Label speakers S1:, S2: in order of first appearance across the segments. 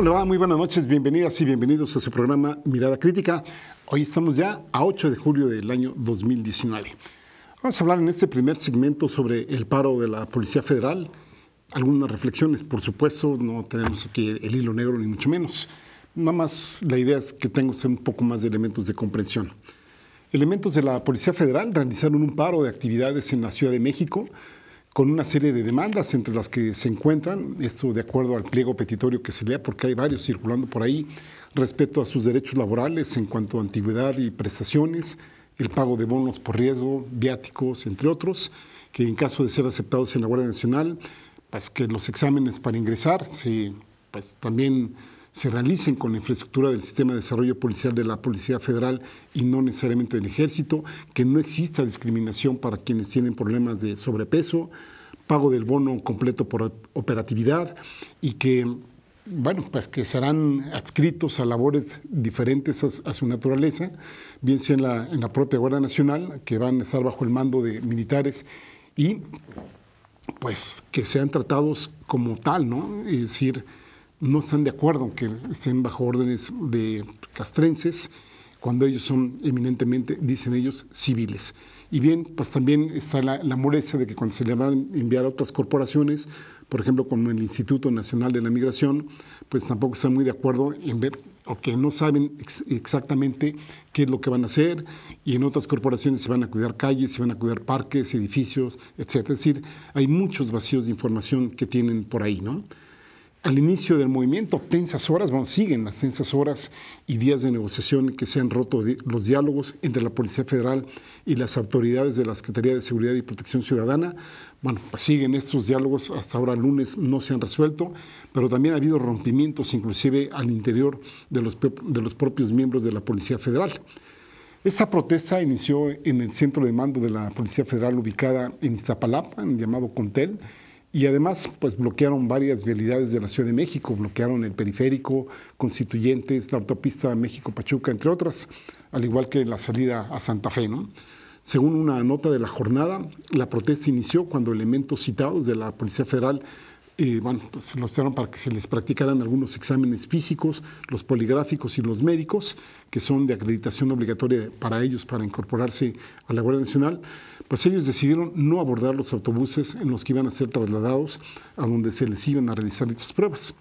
S1: ¿Cómo le va? Muy buenas noches, bienvenidas y bienvenidos a su programa Mirada Crítica. Hoy estamos ya a 8 de julio del año 2019. Vamos a hablar en este primer segmento sobre el paro de la Policía Federal, algunas reflexiones, por supuesto, no tenemos aquí el hilo negro ni mucho menos. Nada más la idea es que tengo un poco más de elementos de comprensión. Elementos de la Policía Federal realizaron un paro de actividades en la Ciudad de México con una serie de demandas entre las que se encuentran, esto de acuerdo al pliego petitorio que se lea, porque hay varios circulando por ahí, respecto a sus derechos laborales en cuanto a antigüedad y prestaciones, el pago de bonos por riesgo, viáticos, entre otros, que en caso de ser aceptados en la Guardia Nacional, pues que los exámenes para ingresar, pues también se realicen con la infraestructura del sistema de desarrollo policial de la Policía Federal y no necesariamente del Ejército, que no exista discriminación para quienes tienen problemas de sobrepeso, pago del bono completo por operatividad y que bueno, pues que serán adscritos a labores diferentes a, su naturaleza, bien sea en la, en la, propia Guardia Nacional, que van a estar bajo el mando de militares, y pues que sean tratados como tal, ¿no? Es decir, no están de acuerdo que estén bajo órdenes de castrenses, cuando ellos son eminentemente, dicen ellos, civiles. Y bien, pues también está la, molestia de que cuando se le van a enviar a otras corporaciones, por ejemplo, con el Instituto Nacional de la Migración, pues tampoco están muy de acuerdo en ver, o que no saben exactamente qué es lo que van a hacer, y en otras corporaciones se van a cuidar calles, se van a cuidar parques, edificios, etc. Es decir, hay muchos vacíos de información que tienen por ahí, ¿no? al inicio del movimiento, tensas horas, bueno, siguen las tensas horas y días de negociación que se han roto los diálogos entre la Policía Federal y las autoridades de la Secretaría de Seguridad y Protección Ciudadana. Bueno, pues siguen estos diálogos, hasta ahora lunes no se han resuelto, pero también ha habido rompimientos inclusive al interior de los, de los propios miembros de la Policía Federal. Esta protesta inició en el centro de mando de la Policía Federal ubicada en Iztapalapa, en llamado Contel, y además, pues bloquearon varias vialidades de la Ciudad de México, bloquearon el periférico, constituyentes, la autopista México-Pachuca, entre otras, al igual que la salida a Santa Fe. ¿no? Según una nota de la jornada, la protesta inició cuando elementos citados de la Policía Federal se bueno, pues los dieron para que se les practicaran algunos exámenes físicos, los poligráficos y los médicos, que son de acreditación obligatoria para ellos para incorporarse a la Guardia Nacional, pues ellos decidieron no abordar los autobuses en los que iban a ser trasladados a donde se les iban a realizar estas pruebas.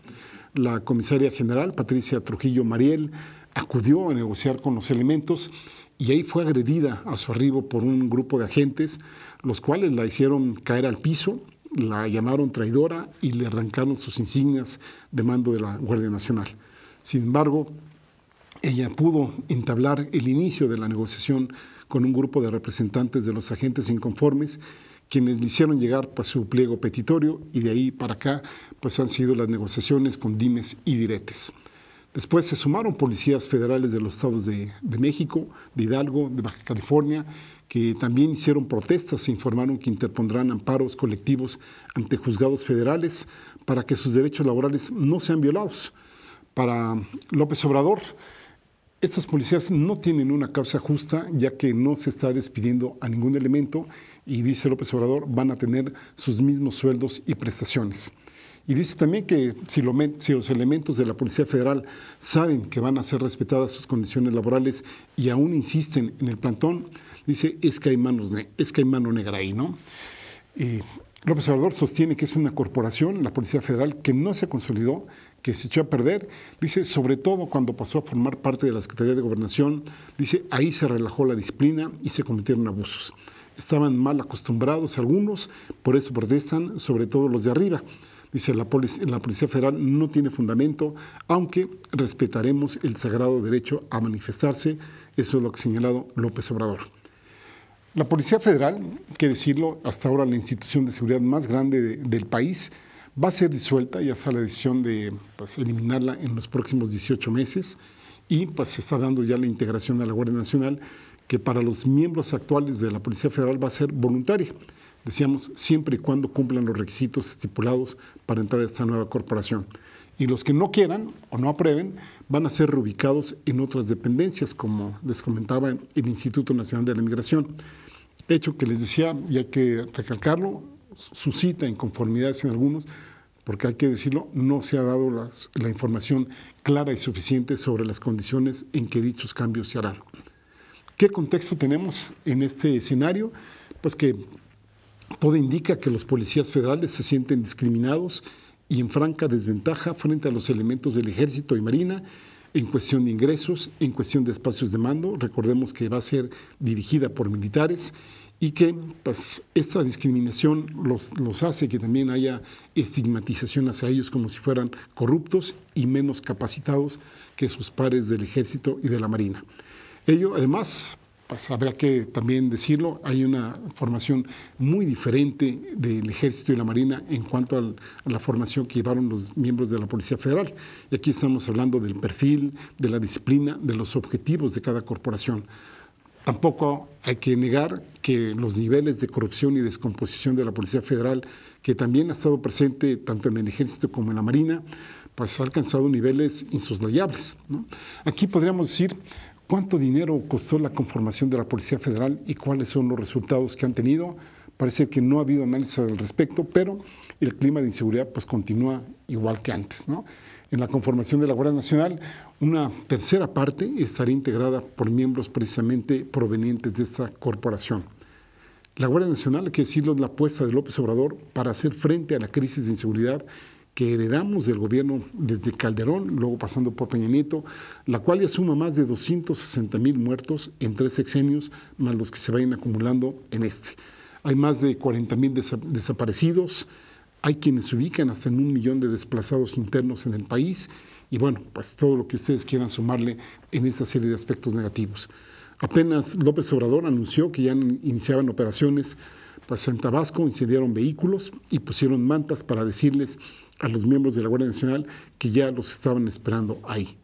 S1: La comisaria general, Patricia Trujillo Mariel, acudió a negociar con los elementos y ahí fue agredida a su arribo por un grupo de agentes, los cuales la hicieron caer al piso, la llamaron traidora y le arrancaron sus insignias de mando de la Guardia Nacional. Sin embargo, ella pudo entablar el inicio de la negociación con un grupo de representantes de los agentes inconformes, quienes le hicieron llegar pues, su pliego petitorio y de ahí para acá pues, han sido las negociaciones con dimes y diretes. Después se sumaron policías federales de los estados de, México, de Hidalgo, de Baja California, que también hicieron protestas e informaron que interpondrán amparos colectivos ante juzgados federales para que sus derechos laborales no sean violados. Para López Obrador, estos policías no tienen una causa justa ya que no se está despidiendo a ningún elemento y dice López Obrador van a tener sus mismos sueldos y prestaciones. Y dice también que si, los elementos de la Policía Federal saben que van a ser respetadas sus condiciones laborales y aún insisten en el plantón, dice es que hay, es que hay mano negra ahí, ¿no? López Obrador sostiene que es una corporación, la Policía Federal, que no se consolidó, que se echó a perder. Dice, sobre todo cuando pasó a formar parte de la Secretaría de Gobernación, dice, ahí se relajó la disciplina y se cometieron abusos. Estaban mal acostumbrados algunos, por eso protestan, sobre todo los de arriba. Dice, la policía, Federal no tiene fundamento, aunque respetaremos el sagrado derecho a manifestarse. Eso es lo que ha señalado López Obrador. La Policía Federal, que decirlo, hasta ahora la institución de seguridad más grande del país, va a ser disuelta, ya está la decisión de pues, eliminarla en los próximos 18 meses y pues se está dando ya la integración a la Guardia Nacional, que para los miembros actuales de la Policía Federal va a ser voluntaria decíamos, siempre y cuando cumplan los requisitos estipulados para entrar a esta nueva corporación. Y los que no quieran o no aprueben van a ser reubicados en otras dependencias, como les comentaba el Instituto Nacional de la Migración. Hecho que les decía, y hay que recalcarlo, suscita inconformidades en algunos, porque hay que decirlo, no se ha dado la información clara y suficiente sobre las condiciones en que dichos cambios se harán. ¿Qué contexto tenemos en este escenario? Pues que todo indica que los policías federales se sienten discriminados y en franca desventaja frente a los elementos del ejército y marina en cuestión de ingresos, en cuestión de espacios de mando. Recordemos que va a ser dirigida por militares y que pues, esta discriminación los, los, hace que también haya estigmatización hacia ellos como si fueran corruptos y menos capacitados que sus pares del ejército y de la marina. Ello además pues, habrá que también decirlo, hay una formación muy diferente del Ejército y la Marina en cuanto a la formación que llevaron los miembros de la Policía Federal. Y aquí estamos hablando del perfil, de la disciplina, de los objetivos de cada corporación. Tampoco hay que negar que los niveles de corrupción y descomposición de la Policía Federal, que también ha estado presente tanto en el Ejército como en la Marina, pues ha alcanzado niveles insoslayables. Aquí podríamos decir ¿Cuánto dinero costó la conformación de la Policía Federal y cuáles son los resultados que han tenido? Parece que no ha habido análisis al respecto, pero el clima de inseguridad pues continúa igual que antes. En la conformación de la Guardia Nacional, una tercera parte estará integrada por miembros precisamente provenientes de esta corporación. La Guardia Nacional, hay que decirlo, es la apuesta de López Obrador para hacer frente a la crisis de inseguridad que heredamos del gobierno desde Calderón, luego pasando por Peña Nieto, la cual ya suma más de 260 mil muertos en tres sexenios, más los que se vayan acumulando en este. Hay más de 40 mil desaparecidos, hay quienes se ubican hasta en un millón de desplazados internos en el país, y bueno, pues todo lo que ustedes quieran sumarle en esta serie de aspectos negativos. Apenas López Obrador anunció que ya iniciaban operaciones para pues, en Tabasco, incendiaron vehículos y pusieron mantas para decirles a los miembros de la Guardia Nacional que ya los estaban esperando ahí.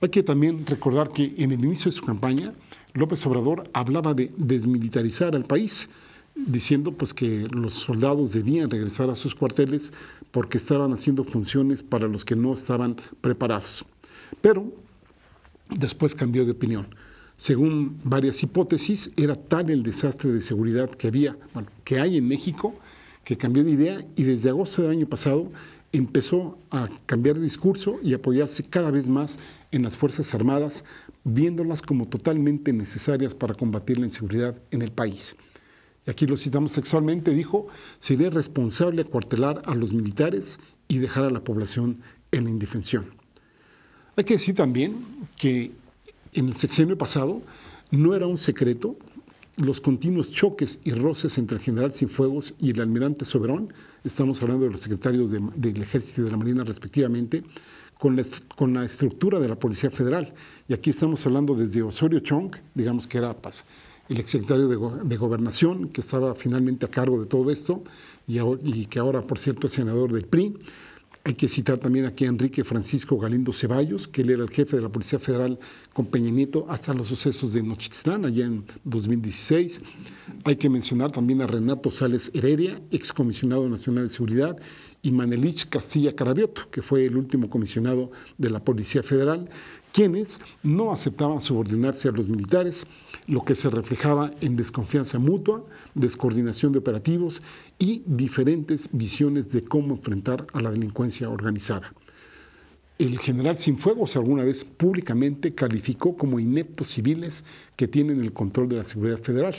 S1: Hay que también recordar que en el inicio de su campaña, López Obrador hablaba de desmilitarizar al país, diciendo pues que los soldados debían regresar a sus cuarteles porque estaban haciendo funciones para los que no estaban preparados. Pero después cambió de opinión. Según varias hipótesis, era tal el desastre de seguridad que había, que hay en México, que cambió de idea y desde agosto del año pasado empezó a cambiar de discurso y apoyarse cada vez más en las Fuerzas Armadas, viéndolas como totalmente necesarias para combatir la inseguridad en el país. Y aquí lo citamos sexualmente, dijo, sería responsable acuartelar a los militares y dejar a la población en indefensión. Hay que decir también que en el sexenio pasado no era un secreto los continuos choques y roces entre el general Sinfuegos y el almirante Soberón, estamos hablando de los secretarios del Ejército y de la Marina respectivamente, con la, estructura de la Policía Federal. Y aquí estamos hablando desde Osorio Chong, digamos que era APAS, pues, el exsecretario de, de, Gobernación, que estaba finalmente a cargo de todo esto, y, y que ahora, por cierto, es senador del PRI, hay que citar también aquí a Enrique Francisco Galindo Ceballos, que él era el jefe de la Policía Federal con Peña Nieto hasta los sucesos de Nochitlán, allá en 2016. Hay que mencionar también a Renato Sales Heredia, excomisionado nacional de seguridad, y Manelich Castilla Carabioto, que fue el último comisionado de la Policía Federal, quienes no aceptaban subordinarse a los militares, lo que se reflejaba en desconfianza mutua, descoordinación de operativos y diferentes visiones de cómo enfrentar a la delincuencia organizada. El general Sinfuegos alguna vez públicamente calificó como ineptos civiles que tienen el control de la seguridad federal.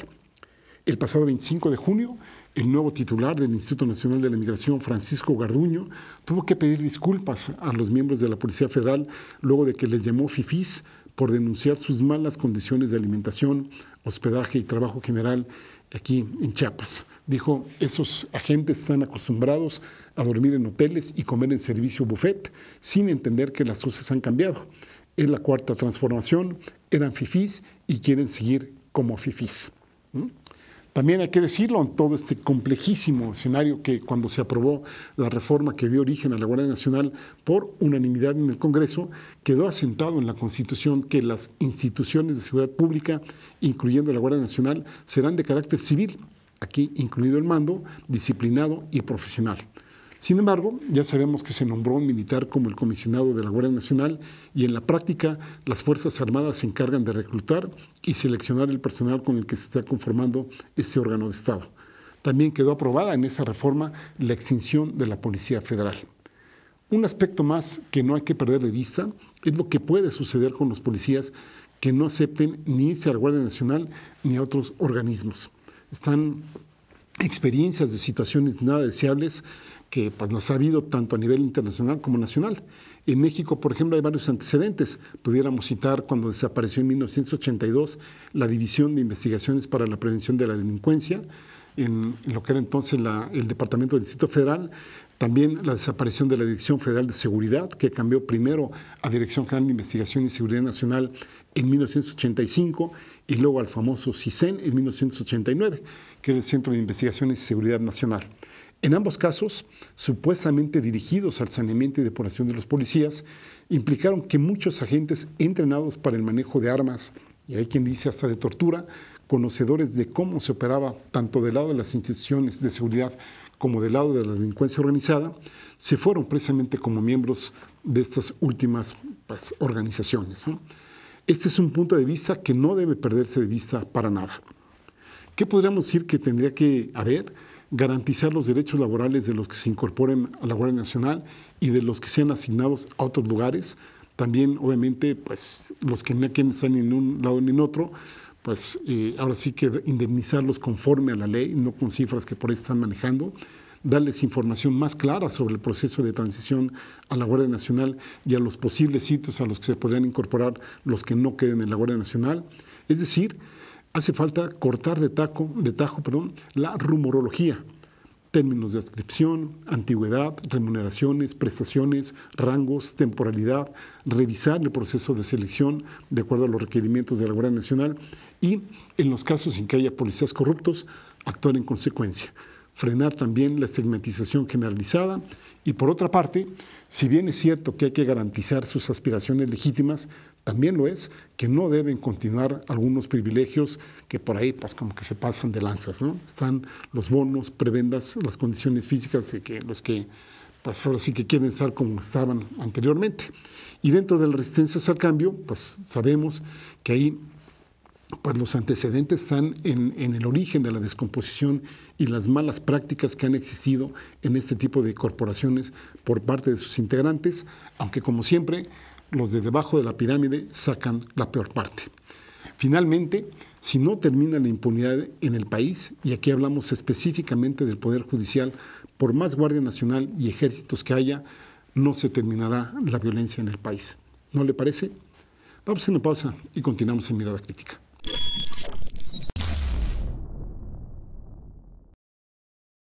S1: El pasado 25 de junio, el nuevo titular del Instituto Nacional de la Migración, Francisco Garduño, tuvo que pedir disculpas a los miembros de la Policía Federal luego de que les llamó FIFIs por denunciar sus malas condiciones de alimentación, hospedaje y trabajo general aquí en Chiapas. Dijo, esos agentes están acostumbrados a dormir en hoteles y comer en servicio buffet, sin entender que las cosas han cambiado. Es la cuarta transformación, eran fifís y quieren seguir como fifís. ¿Mm? También hay que decirlo en todo este complejísimo escenario que cuando se aprobó la reforma que dio origen a la Guardia Nacional por unanimidad en el Congreso, quedó asentado en la Constitución que las instituciones de seguridad pública, incluyendo la Guardia Nacional, serán de carácter civil, aquí incluido el mando, disciplinado y profesional. Sin embargo, ya sabemos que se nombró un militar como el comisionado de la Guardia Nacional y en la práctica las Fuerzas Armadas se encargan de reclutar y seleccionar el personal con el que se está conformando este órgano de Estado. También quedó aprobada en esa reforma la extinción de la Policía Federal. Un aspecto más que no hay que perder de vista es lo que puede suceder con los policías que no acepten ni irse a la Guardia Nacional ni a otros organismos. Están experiencias de situaciones nada deseables que pues, nos ha habido tanto a nivel internacional como nacional. En México, por ejemplo, hay varios antecedentes. Pudiéramos citar cuando desapareció en 1982 la División de Investigaciones para la Prevención de la Delincuencia, en lo que era entonces el Departamento del Distrito Federal. También la desaparición de la Dirección Federal de Seguridad, que cambió primero a Dirección General de Investigación y Seguridad Nacional en 1985 y luego al famoso CISEN en 1989, que era el Centro de Investigaciones y Seguridad Nacional. En ambos casos, supuestamente dirigidos al saneamiento y depuración de los policías, implicaron que muchos agentes entrenados para el manejo de armas, y hay quien dice hasta de tortura, conocedores de cómo se operaba tanto del lado de las instituciones de seguridad como del lado de la delincuencia organizada, se fueron precisamente como miembros de estas últimas pues, organizaciones. Este es un punto de vista que no debe perderse de vista para nada. ¿Qué podríamos decir que tendría que haber? garantizar los derechos laborales de los que se incorporen a la Guardia Nacional y de los que sean asignados a otros lugares. También, obviamente, pues los que no están en un lado ni en otro, pues eh, ahora sí que indemnizarlos conforme a la ley, no con cifras que por ahí están manejando darles información más clara sobre el proceso de transición a la Guardia Nacional y a los posibles sitios a los que se podrían incorporar los que no queden en la Guardia Nacional. Es decir, hace falta cortar de, taco, de tajo perdón, la rumorología, términos de adscripción, antigüedad, remuneraciones, prestaciones, rangos, temporalidad, revisar el proceso de selección de acuerdo a los requerimientos de la Guardia Nacional y, en los casos en que haya policías corruptos, actuar en consecuencia, frenar también la segmentización generalizada y, por otra parte, si bien es cierto que hay que garantizar sus aspiraciones legítimas, también lo es que no deben continuar algunos privilegios que por ahí pues como que se pasan de lanzas, ¿no? Están los bonos, prebendas, las condiciones físicas que los que pues ahora sí que quieren estar como estaban anteriormente. Y dentro de las resistencias al cambio, pues sabemos que ahí pues los antecedentes están en, en, el origen de la descomposición y las malas prácticas que han existido en este tipo de corporaciones por parte de sus integrantes, aunque como siempre los de debajo de la pirámide sacan la peor parte. Finalmente, si no termina la impunidad en el país, y aquí hablamos específicamente del Poder Judicial, por más Guardia Nacional y ejércitos que haya, no se terminará la violencia en el país. ¿No le parece? Vamos a una pausa y continuamos en Mirada Crítica.